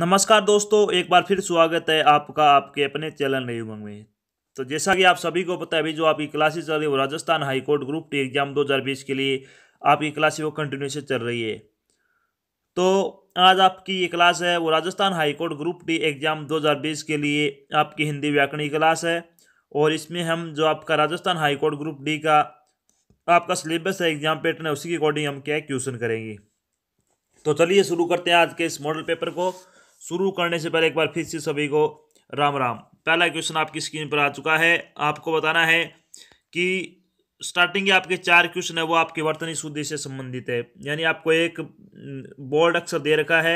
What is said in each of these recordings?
नमस्कार दोस्तों एक बार फिर स्वागत है आपका आपके अपने चैनल नई उमंग में तो जैसा कि आप सभी को पता है अभी जो आपकी क्लासेस चल रही है वो Rajasthan high court group D exam 2020 के लिए आपकी क्लास वो से चल रही है तो आज आपकी ये क्लास है वो Rajasthan high court group D exam बीस के लिए आपकी हिंदी की क्लास है और इसमें हम जो आपका राजस्थान हाईकोर्ट ग्रुप डी का आपका सिलेबस है एग्जाम पैटर्न है उसी के अकॉर्डिंग हम क्या क्वेश्चन करेंगे तो चलिए शुरू करते हैं आज के इस मॉडल पेपर को शुरू करने से पहले एक बार फिर से सभी को राम राम पहला क्वेश्चन आपकी स्क्रीन पर आ चुका है आपको बताना है कि स्टार्टिंग के आपके चार क्वेश्चन है वो आपके वर्तनी शुद्धि से संबंधित है यानी आपको एक बोर्ड अक्षर दे रखा है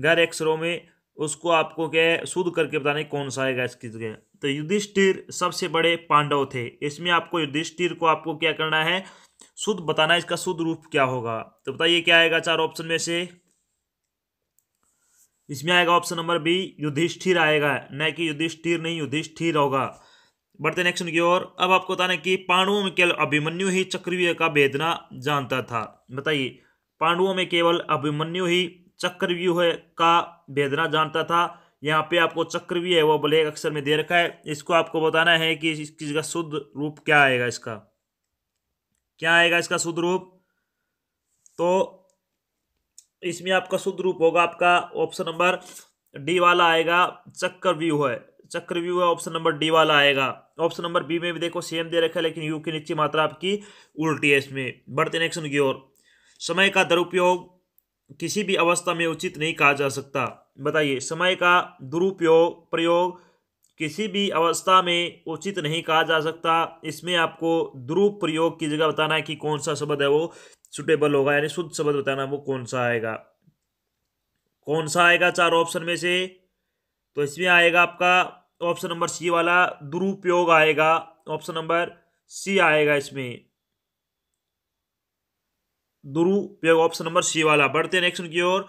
घर अक्षरों में उसको आपको क्या है शुद्ध करके बताने कौन सा आएगा इसकी जगह तो युधिष्ठिर सबसे बड़े पांडव थे इसमें आपको युधिष्ठिर को आपको क्या करना है शुद्ध बताना इसका शुद्ध रूप क्या होगा तो बताइए क्या आएगा चार ऑप्शन में से इसमें आएगा ऑप्शन नंबर बी युधिष्ठिर आएगा न कि युधिष्ठिर नहीं युधिष्ठिर होगा बढ़ते नेक्स्ट की ओर अब आपको बताने कि पांडवों में केवल अभिमन्यु ही चक्रव्यूह का वेदना जानता था बताइए पांडवों में केवल अभिमन्यु ही चक्रव्यूह का वेदना जानता था यहाँ पे आपको चक्रव्यूह है वो ब्लैक अक्षर में दे रखा है इसको आपको बताना है कि इसका शुद्ध रूप क्या आएगा इसका क्या आएगा इसका शुद्ध रूप तो इसमें आपका शुद्ध रूप होगा आपका ऑप्शन नंबर डी वाला आएगा चक्कर व्यू है चक्र व्यू है ऑप्शन नंबर डी वाला आएगा ऑप्शन नंबर बी में भी देखो सेम दे रखा है लेकिन यू की निचली मात्रा आपकी उल्टी है इसमें बढ़ते नेक्शन की ओर समय का दुरुपयोग किसी भी अवस्था में उचित नहीं कहा जा सकता बताइए समय का दुरुपयोग प्रयोग किसी भी अवस्था में उचित नहीं कहा जा सकता इसमें आपको द्रुप प्रयोग की जगह बताना है कि कौन सा शब्द है वो सुटेबल होगा यानी शुद्ध शब्द बताना वो कौन सा आएगा कौन सा आएगा चार ऑप्शन में से तो इसमें आएगा आपका ऑप्शन नंबर सी वाला दुरुपयोग आएगा ऑप्शन नंबर सी आएगा इसमें दुरुपयोग ऑप्शन नंबर सी वाला बढ़ते नेक्स्ट की ओर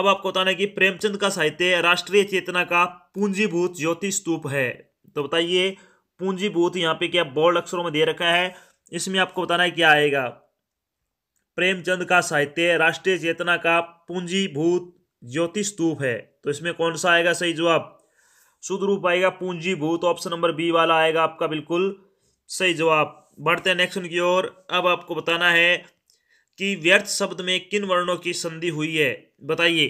अब आपको बताना है कि प्रेमचंद का साहित्य राष्ट्रीय चेतना का पूंजीभूत ज्योति स्तूप है तो बताइए पूंजीभूत यहाँ पे क्या बोल्ड अक्षरों में दे रखा है इसमें आपको बताना है क्या आएगा प्रेमचंद का साहित्य राष्ट्रीय चेतना का पूंजीभूत ज्योति स्तूप है तो इसमें कौन सा आएगा सही जवाब शुद्ध रूप आएगा पूंजीभूत ऑप्शन नंबर बी वाला आएगा आपका बिल्कुल सही जवाब बढ़ते हैं नेक्स्ट की ओर अब आपको बताना है कि व्यर्थ शब्द में किन वर्णों की संधि हुई है बताइए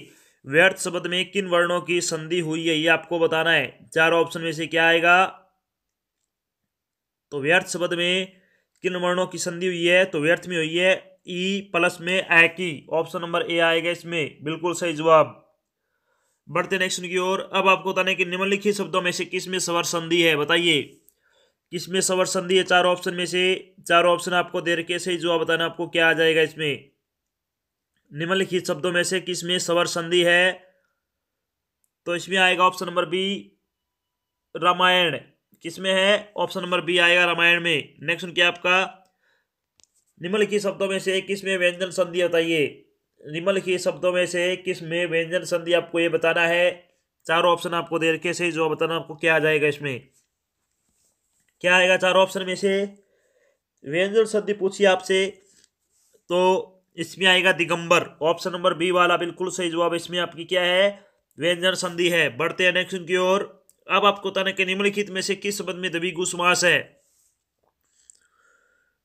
व्यर्थ शब्द में किन वर्णों की संधि हुई है ये आपको बताना है चार ऑप्शन में से क्या आएगा तो व्यर्थ शब्द में किन वर्णों की संधि हुई है तो व्यर्थ में हुई है ई प्लस में ए की ऑप्शन नंबर ए आएगा इसमें बिल्कुल सही जवाब बढ़ते नेक्स्ट की ओर अब आपको बताने कि निम्नलिखित शब्दों में से किस में स्वर संधि है बताइए किसमें सवर संधि है चार ऑप्शन में से चार ऑप्शन आपको दे रखे सही जो बताना आपको क्या आ जाएगा इसमें निम्नलिखित शब्दों में से किसमें सवर संधि है तो इसमें आएगा ऑप्शन नंबर बी रामायण किसमें है ऑप्शन नंबर बी आएगा रामायण में नेक्स्ट क्या आपका निम्नलिखित शब्दों में से किसमें व्यंजन संधि बताइए निम्नलिखित शब्दों में से किसमें व्यंजन संधि आपको ये बताना है चारों ऑप्शन आपको दे रखे सही जो बताना आपको क्या आ जाएगा इसमें क्या आएगा चार ऑप्शन में से व्यंजन संधि पूछिए आपसे तो इसमें आएगा दिगंबर ऑप्शन नंबर बी वाला बिल्कुल सही जवाब इसमें आपकी क्या है व्यंजन संधि है बढ़ते हैं नेक्स्ट की ओर अब आपको बताने के निम्नलिखित में से किस शब्द में दबी घुसमास है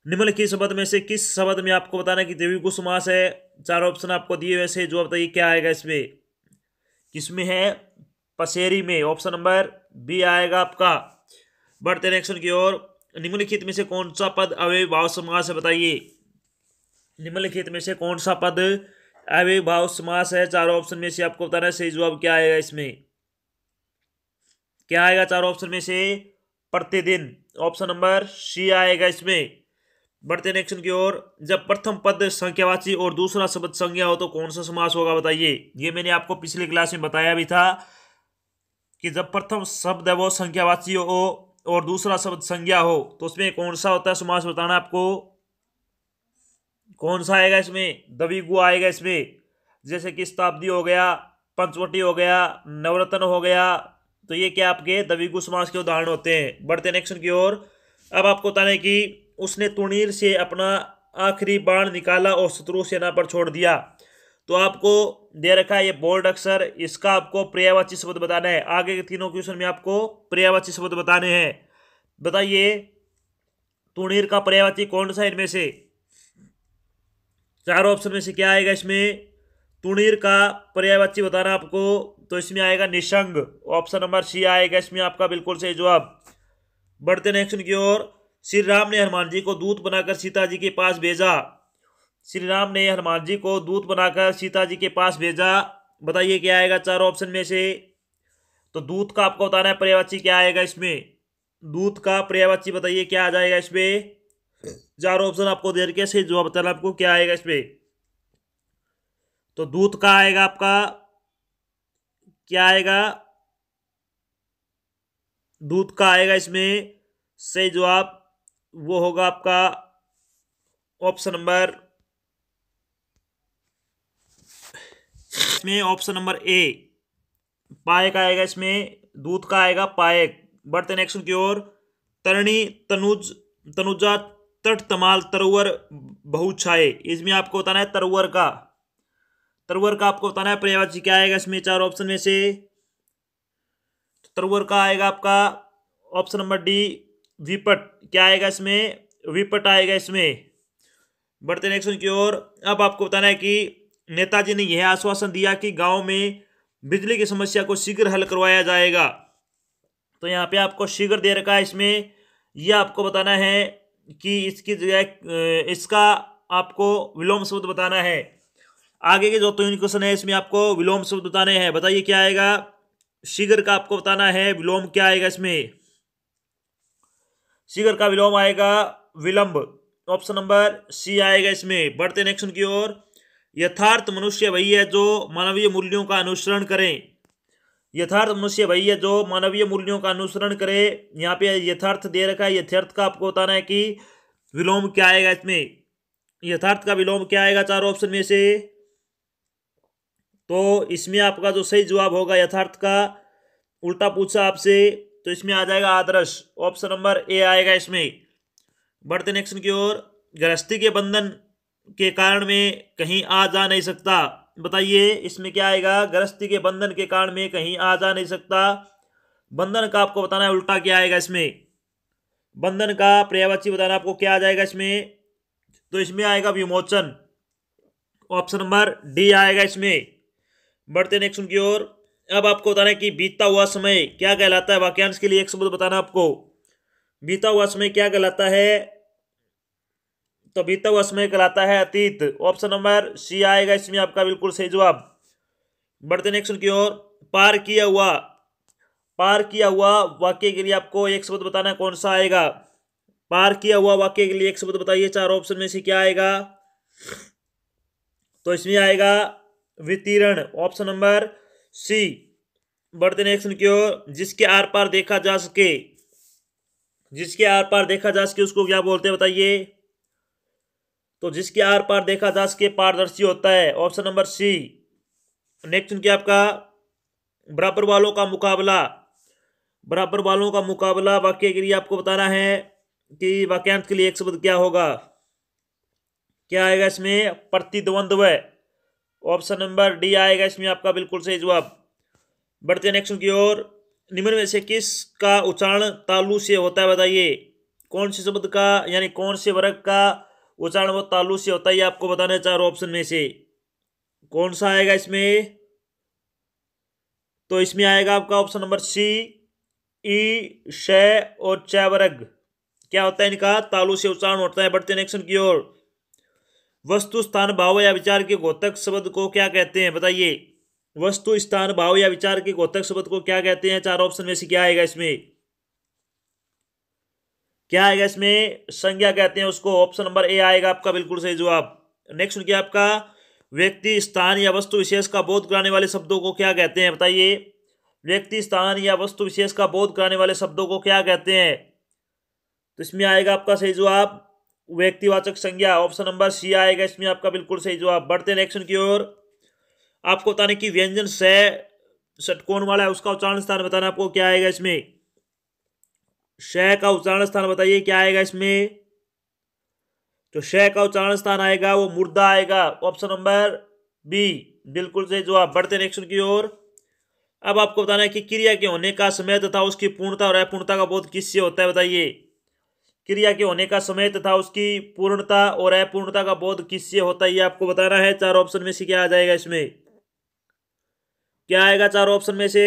निम्नलिखित शब्द में से किस शब्द में आपको बताना कि दबी घुसमास है चार ऑप्शन आपको दिए हुए से जवाब बताइए क्या आएगा इसमें किसमें है पसेरी में ऑप्शन नंबर बी आएगा आपका बढ़ते नेक्स्ट की ओर निम्नलिखित में से कौन सा पद अव्यभाव समास है बताइए निम्नलिखित में से कौन सा पद अव्यभाव समास है चारों ऑप्शन में से आपको बताना है सही जवाब क्या आएगा इसमें क्या आएगा चारों ऑप्शन में से प्रतिदिन ऑप्शन नंबर सी आएगा इसमें बढ़ते नेक्स्ट की ओर जब प्रथम पद संख्यावाची और दूसरा शब्द संज्ञा हो तो कौन सा समास होगा बताइए ये मैंने आपको पिछली क्लास में बताया भी था कि जब प्रथम शब्द है वो संख्यावाची हो और दूसरा शब्द संज्ञा हो तो उसमें कौन सा होता है समास बताना आपको कौन सा आएगा इसमें दबीगु आएगा इसमें जैसे कि शताब्दी हो गया पंचवटी हो गया नवरत्न हो गया तो ये क्या आपके दविगु समास के उदाहरण होते हैं बढ़ते नेक्शन की ओर अब आपको बताने कि उसने तुणीर से अपना आखिरी बाण निकाला और शत्रु सेना पर छोड़ दिया तो आपको दे रखा है ये बोल्ड अक्षर इसका आपको पर्यावाची शब्द बताना है आगे के तीनों क्वेश्चन में आपको पर्यावाची शब्द बताने हैं बताइए तुणीर का पर्यावाची कौन सा इनमें से चार ऑप्शन में से क्या आएगा इसमें तुणीर का पर्यावाची बताना आपको तो इसमें आएगा निशंग ऑप्शन नंबर सी आएगा इसमें आपका बिल्कुल सही जवाब बढ़ते नेक्स्ट की ओर श्री राम ने हनुमान जी को दूत बनाकर सीता जी के पास भेजा श्री राम ने हनुमान जी को दूत बनाकर सीता जी के पास भेजा बताइए क्या आएगा चारों ऑप्शन में से तो दूत का आपको बताना है पर्यावाची क्या आएगा इसमें दूत का पर्यावाची बताइए क्या आ जाएगा इसमें चारों ऑप्शन आपको देर के सही जवाब बताना आपको क्या आएगा इसमें तो दूत का आएगा आपका क्या आएगा दूत का आएगा इसमें सही जवाब वो होगा आपका ऑप्शन नंबर इसमें ऑप्शन नंबर ए पायक आएगा इसमें दूध का आएगा पायक बढ़ते नेक्स्ट की ओर तरणी तनुज तनुजा तट तमाल तरवर बहु छाए इसमें आपको बताना है तरवर का तरवर का आपको बताना है पर्यायवाची क्या आएगा इसमें चार ऑप्शन में से तरवर का आएगा आपका ऑप्शन नंबर डी विपट क्या आएगा इसमें विपट आएगा इसमें बढ़ते नेक्स्ट की ओर अब आपको बताना है कि नेताजी ने यह आश्वासन दिया कि गांव में बिजली की समस्या को शीघ्र हल करवाया जाएगा तो यहाँ पे आपको शीघ्र दे रखा है इसमें यह आपको बताना है कि इसकी जगह इसका आपको विलोम शब्द बताना है आगे के जो तो क्वेश्चन है इसमें आपको विलोम शब्द बताने हैं बताइए क्या आएगा शीघ्र का आपको बताना है विलोम क्या आएगा इसमें शीघ्र का विलोम आएगा विलंब ऑप्शन नंबर सी आएगा इसमें बढ़ते नेक्स्ट की ओर यथार्थ मनुष्य वही है जो मानवीय मूल्यों का अनुसरण करें यथार्थ मनुष्य वही है जो मानवीय मूल्यों का अनुसरण करे यहाँ पे यथार्थ दे रखा है यथार्थ का आपको बताना है कि विलोम क्या आएगा इसमें यथार्थ का विलोम क्या आएगा चार ऑप्शन में से तो इसमें आपका जो सही जवाब होगा यथार्थ का उल्टा पूछा आपसे तो इसमें आ जाएगा आदर्श ऑप्शन नंबर ए आएगा इसमें बढ़ते नेक्स्ट की ओर गृहस्थी के बंधन के कारण में कहीं आ जा नहीं सकता बताइए इसमें क्या आएगा गृहस्थी के बंधन के कारण में कहीं आ जा नहीं सकता बंधन का आपको बताना है उल्टा क्या आएगा इसमें बंधन का पर्यावाची बताना आपको क्या आ जाएगा इसमें तो इसमें आएगा विमोचन ऑप्शन नंबर डी आएगा इसमें बढ़ते नेक्स्ट की ओर अब आपको बताना है कि बीता हुआ समय क्या कहलाता है वाक्यांश के लिए एक शब्द बताना आपको बीता हुआ समय क्या कहलाता है तो बीता हुआ समय कहलाता है अतीत ऑप्शन नंबर सी आएगा इसमें आपका बिल्कुल सही जवाब बढ़ते नेक्स्ट की ओर पार किया हुआ पार किया हुआ वाक्य के लिए आपको एक शब्द बताना कौन सा आएगा पार किया हुआ वाक्य के लिए एक शब्द बताइए चार ऑप्शन में से क्या आएगा तो इसमें आएगा वितीरण ऑप्शन नंबर सी बढ़ते नेक्स्ट की ओर जिसके आर पार देखा जा सके जिसके आर पार देखा जा सके उसको क्या बोलते हैं बताइए तो जिसके आर पार देखा जा सके पारदर्शी होता है ऑप्शन नंबर सी नेक्स्ट उनके आपका बराबर वालों का मुकाबला बराबर वालों का मुकाबला वाक्य के लिए आपको बताना है कि वाक्यांश के लिए एक शब्द क्या होगा क्या आएगा इसमें प्रतिद्वंद्व ऑप्शन नंबर डी आएगा इसमें आपका बिल्कुल सही जवाब बढ़ते नेक्स्ट की ओर निम्न में से किस का उच्चारण तालु से होता है बताइए कौन से शब्द का यानी कौन से वर्ग का उच्चारण व तालु से होता है आपको बताने चार ऑप्शन में से कौन सा आएगा इसमें तो इसमें आएगा आपका ऑप्शन नंबर सी ई श और चैवरग क्या होता है इनका तालु से उच्चारण होता है बढ़ते नेक्शन की ओर वस्तु स्थान भाव या विचार के घोतक शब्द को क्या कहते हैं बताइए वस्तु स्थान भाव या विचार के घोतक शब्द को क्या कहते हैं चार ऑप्शन में से क्या आएगा इसमें क्या आएगा इसमें संज्ञा कहते हैं उसको ऑप्शन नंबर ए आएगा आपका बिल्कुल सही जवाब नेक्स्ट क्या आपका व्यक्ति स्थान या वस्तु विशेष का बोध कराने वाले शब्दों को क्या कहते हैं बताइए व्यक्ति स्थान या वस्तु विशेष का बोध कराने वाले शब्दों को क्या कहते हैं तो इसमें आएगा आपका सही जवाब व्यक्तिवाचक संज्ञा ऑप्शन नंबर सी आएगा इसमें आपका बिल्कुल सही जवाब बढ़ते हैं नेक्स्ट की ओर आपको बताने की व्यंजन सह वाला है उसका उच्चारण स्थान बताना आपको क्या आएगा इसमें शय का उच्चारण स्थान बताइए क्या आएगा इसमें जो शय का उच्चारण स्थान आएगा वो मुर्दा आएगा ऑप्शन नंबर बी बिल्कुल से जो आप बढ़ते नेक्शन की ओर अब आपको बताना है कि क्रिया के होने का समय तथा उसकी पूर्णता और अपूर्णता का बोध किससे होता है बताइए क्रिया के होने का समय तथा उसकी पूर्णता और अपूर्णता का बोध किससे होता है ये आपको बताना है चार ऑप्शन में से क्या आ जाएगा इसमें क्या आएगा चार ऑप्शन में से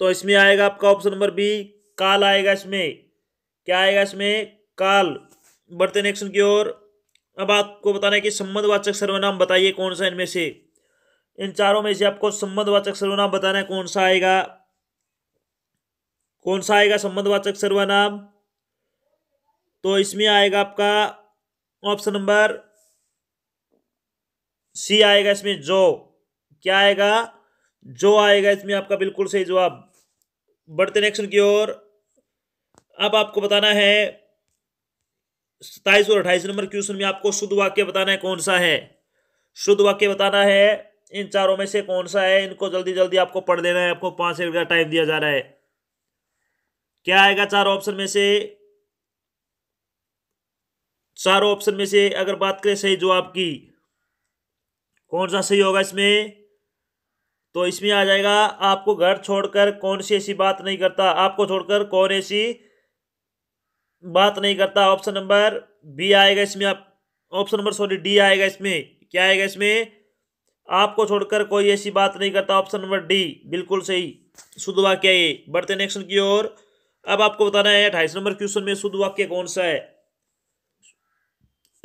तो इसमें आएगा आपका ऑप्शन नंबर बी काल आएगा इसमें क्या आएगा इसमें काल बढ़ते नेक्शन की ओर अब आपको बताना है कि संबंधवाचक सर्वनाम बताइए कौन सा इनमें से इन चारों में से आपको संबंधवाचक सर्वनाम बताना है कौन सा आएगा कौन सा आएगा संबंधवाचक सर्वनाम तो इसमें आएगा आपका ऑप्शन नंबर सी आएगा इसमें जो क्या आएगा जो आएगा इसमें आपका बिल्कुल सही जवाब बढ़ते नेक्स्ट की ओर अब आपको बताना है सताइस और अट्ठाईस नंबर क्वेश्चन में आपको शुद्ध वाक्य बताना है कौन सा है शुद्ध वाक्य बताना है इन चारों में से कौन सा है इनको जल्दी जल्दी आपको पढ़ देना है आपको पांच सेकंड का टाइम दिया जा रहा है क्या आएगा चार ऑप्शन में से चारों ऑप्शन में से अगर बात करें सही जवाब की कौन सा सही होगा इसमें तो इसमें आ जाएगा आपको घर छोड़कर कौन सी ऐसी बात नहीं करता आपको छोड़कर कौन ऐसी बात नहीं करता ऑप्शन नंबर बी आएगा इसमें आप ऑप्शन नंबर सॉरी डी आएगा इसमें क्या आएगा इसमें आपको छोड़कर कोई ऐसी बात नहीं करता ऑप्शन नंबर डी बिल्कुल सही शुद्ध वाक्य ये बढ़ते नेक्स्ट की ओर अब आपको बताना है अट्ठाईस नंबर क्वेश्चन में शुद्ध वाक्य कौन सा है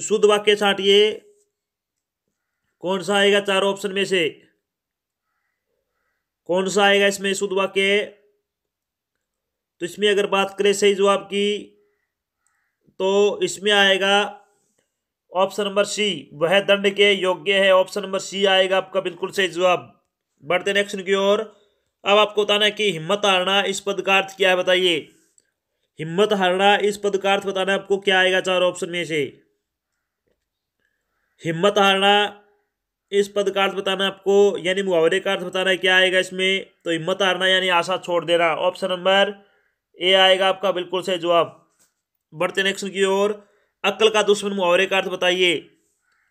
शुद्ध वाक्य छाटिए कौन सा आएगा चारों ऑप्शन में से कौन सा आएगा इसमें शुद्ध वाक्य तो इसमें अगर बात करें सही जवाब की तो इसमें आएगा ऑप्शन नंबर सी वह दंड के योग्य है ऑप्शन नंबर सी आएगा आपका बिल्कुल सही जवाब बढ़ते नेक्स्ट की ओर अब आपको बताना है कि हिम्मत हारना इस पद का अर्थ क्या है बताइए हिम्मत हारना इस पद का अर्थ बताना आपको क्या आएगा चार ऑप्शन में से हिम्मत हारना इस पद का अर्थ बताना आपको यानी मुहावरे का अर्थ बताना है क्या आएगा इसमें तो हिम्मत हारना यानी आशा छोड़ देना ऑप्शन नंबर ए आएगा आपका बिल्कुल सही जवाब बढ़ते नेक्स्ट की ओर अक्ल का दुश्मन मुहावरे का अर्थ बताइए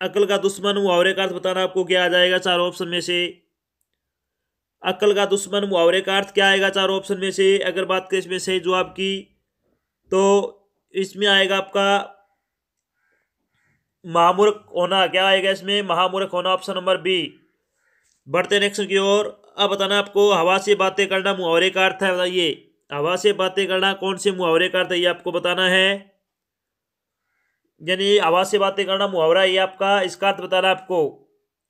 अक्ल का दुश्मन मुहावरे का अर्थ बताना आपको क्या आ जाएगा चार ऑप्शन में से अक्ल का दुश्मन मुहावरे का अर्थ क्या आएगा चार ऑप्शन में से अगर बात करें इसमें सही जवाब की तो इसमें आएगा आपका महामूर्ख होना क्या आएगा इसमें महामूर्ख होना ऑप्शन नंबर बी बढ़ते नेक्स्ट की ओर अब बताना आपको हवा से बातें करना मुहावरे का अर्थ है बताइए हवा से बातें करना कौन से मुहावरे का अर्थ है ये आपको बताना है यानी हवा से बातें करना मुहावरा ये आपका इसका अर्थ बताना आपको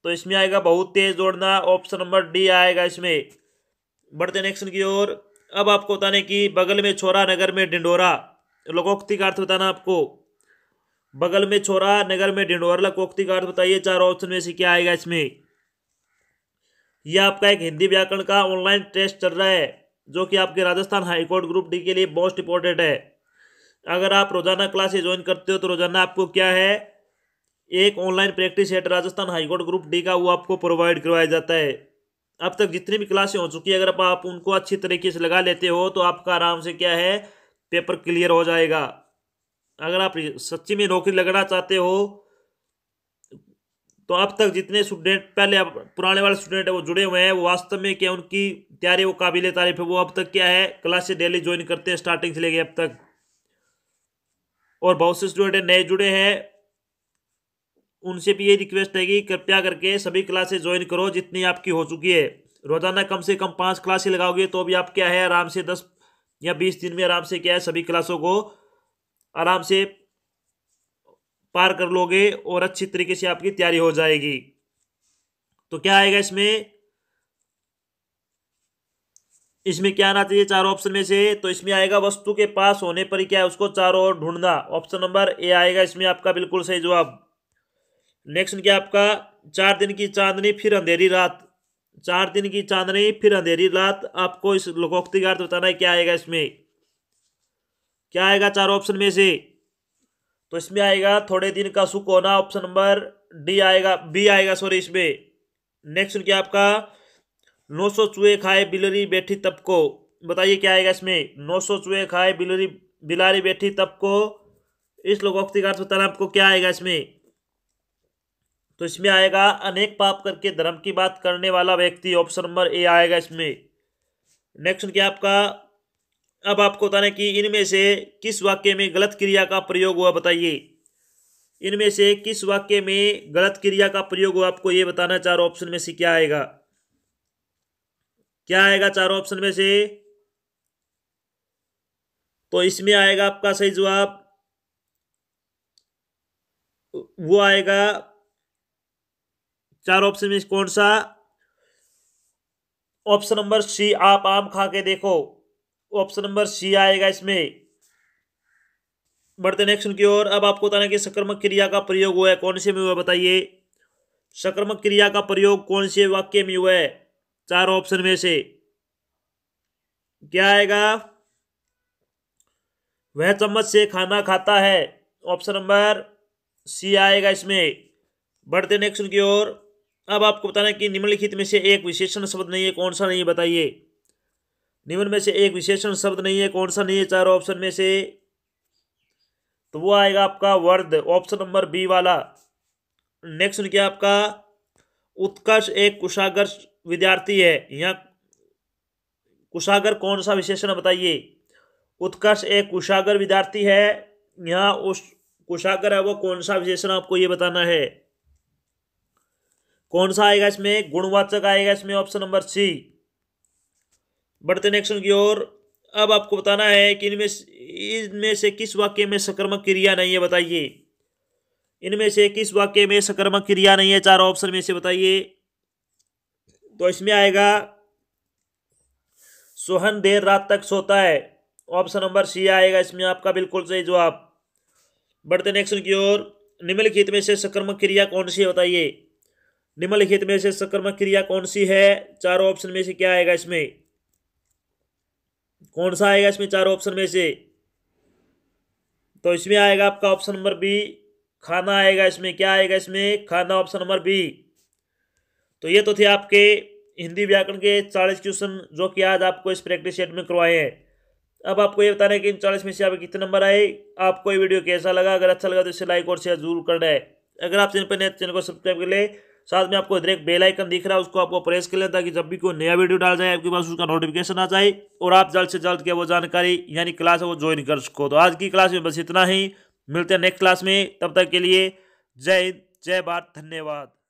तो इसमें आएगा बहुत तेज दौड़ना ऑप्शन नंबर डी आएगा इसमें बढ़ते नेक्स्ट की ओर अब आपको बताने की बगल में छोरा नगर में डिंडोरा लोकोक्ति का अर्थ बताना आपको बगल में छोरा नगर में ढिंडोरला कोख्ती का अर्थ बताइए चार ऑप्शन में से क्या आएगा इसमें यह आपका एक हिंदी व्याकरण का ऑनलाइन टेस्ट चल रहा है जो कि आपके राजस्थान हाईकोर्ट ग्रुप डी के लिए मोस्ट इंपॉर्टेंट है अगर आप रोजाना क्लासे ज्वाइन करते हो तो रोजाना आपको क्या है एक online practice set Rajasthan high court group D का वो आपको प्रोवाइड करवाया जाता है अब तक जितनी भी क्लासें हो चुकी है अगर आप उनको अच्छी तरीके से लगा लेते हो तो आपका आराम से क्या है पेपर क्लियर हो जाएगा अगर आप सच्ची में नौकरी लगना चाहते हो तो अब तक जितने स्टूडेंट पहले अब पुराने वाले स्टूडेंट है वो जुड़े हुए हैं वो वास्तव में क्या उनकी तैयारी वो काबिल तारीफ है वो अब तक क्या है क्लासे डेली ज्वाइन करते हैं स्टार्टिंग से लेके अब तक और बहुत से स्टूडेंट नए जुड़े हैं उनसे भी ये रिक्वेस्ट है कि कृपया करके सभी क्लासेस ज्वाइन करो जितनी आपकी हो चुकी है रोजाना कम से कम पाँच क्लासे लगाओगे तो भी आप क्या है आराम से दस या बीस दिन में आराम से क्या है सभी क्लासों को आराम से पार कर लोगे और अच्छी तरीके से आपकी तैयारी हो जाएगी तो क्या आएगा इसमें इसमें क्या आना चाहिए चारों ऑप्शन में से तो इसमें आएगा वस्तु के पास होने पर क्या है उसको चारों ओर ढूंढना ऑप्शन नंबर ए आएगा इसमें आपका बिल्कुल सही जवाब नेक्स्ट क्या आपका चार दिन की चांदनी फिर अंधेरी रात चार दिन की चांदनी फिर अंधेरी रात आपको इस लोकोक्ति का अर्थ बताना है क्या आएगा इसमें क्या आएगा चार ऑप्शन में से तो इसमें आएगा थोड़े दिन का सुख होना ऑप्शन नंबर डी आएगा बी आएगा सॉरी इसमें नेक्स्ट क्या आपका नौ सौ चूहे खाए बिलरी बैठी तब को बताइए क्या आएगा इसमें नौ सौ चूहे खाए बिलरी बिलारी बैठी तब को इस लोकोक्ति का अर्थ बताना आपको क्या आएगा इसमें तो इसमें आएगा अनेक पाप करके धर्म की बात करने वाला व्यक्ति ऑप्शन नंबर ए आएगा इसमें नेक्स्ट क्या आपका अब आपको बताना कि इनमें से किस वाक्य में गलत क्रिया का प्रयोग हुआ बताइए इनमें से किस वाक्य में गलत क्रिया का प्रयोग हुआ आपको ये बताना चार ऑप्शन में से क्या आएगा क्या आएगा चारों ऑप्शन में से तो इसमें आएगा आपका सही जवाब वो आएगा चार ऑप्शन में कौन सा ऑप्शन नंबर सी आप आम खा के देखो ऑप्शन नंबर सी आएगा इसमें बढ़ते नेक्स्ट की ओर अब आपको बताना कि संक्रमक क्रिया का प्रयोग हुआ है कौन से में हुआ बताइए संक्रमक क्रिया का प्रयोग कौन से वाक्य में हुआ है चार ऑप्शन में से क्या आएगा वह चम्मच से खाना खाता है ऑप्शन नंबर सी आएगा इसमें बढ़ते नेक्स्ट की ओर अब आपको बताना कि निम्नलिखित में से एक विशेषण शब्द नहीं है कौन सा नहीं बताइए निम्न में से एक विशेषण शब्द नहीं है कौन सा नहीं है चारों ऑप्शन में से तो वो आएगा आपका वर्द ऑप्शन नंबर बी वाला नेक्स्ट उनके आपका उत्कर्ष एक कुशागर विद्यार्थी है यहाँ कुशागर कौन सा विशेषण बताइए उत्कर्ष एक कुशागर विद्यार्थी है यहाँ उस कुशागर है वो कौन सा विशेषण आपको ये बताना है कौन सा आएगा इसमें गुणवाचक आएगा इसमें ऑप्शन नंबर सी बढ़ते नेक्शन की ओर अब आपको बताना है कि इनमें इनमें से किस वाक्य में सक्रमक क्रिया नहीं है बताइए इनमें से किस वाक्य में सक्रमक क्रिया नहीं है चार ऑप्शन में से बताइए तो इसमें आएगा सोहन देर रात तक सोता है ऑप्शन नंबर सी आएगा इसमें आपका बिल्कुल सही जवाब बढ़ते नेक्शन की ओर निम्नलिखित में से सक्रमक क्रिया कौन सी है बताइए निम्नलिखित में से सक्रमक क्रिया कौन सी है चारों ऑप्शन में से क्या आएगा इसमें कौन सा आएगा इसमें चारों ऑप्शन में से तो इसमें आएगा आपका ऑप्शन नंबर बी खाना आएगा इसमें क्या आएगा इसमें खाना ऑप्शन नंबर बी तो ये तो थे आपके हिंदी व्याकरण के चालीस क्वेश्चन जो कि आज आपको इस प्रैक्टिस सेट में करवाए हैं अब आपको ये बताना है कि इन चालीस में से आपके कितने नंबर आए आपको ये वीडियो कैसा लगा अगर अच्छा लगा तो इसे लाइक और शेयर जरूर करना है अगर आप चैनल पर नए तो चैनल को सब्सक्राइब कर ले साथ में आपको इधर एक बेल आइकन दिख रहा है उसको आपको प्रेस कर लें ताकि जब भी कोई नया वीडियो डाल जाए आपके पास उसका नोटिफिकेशन आ जाए और आप जल्द से जल्द क्या वो जानकारी यानी क्लास है वो ज्वाइन कर सको तो आज की क्लास में बस इतना ही मिलते हैं नेक्स्ट क्लास में तब तक के लिए जय हिंद जय भारत धन्यवाद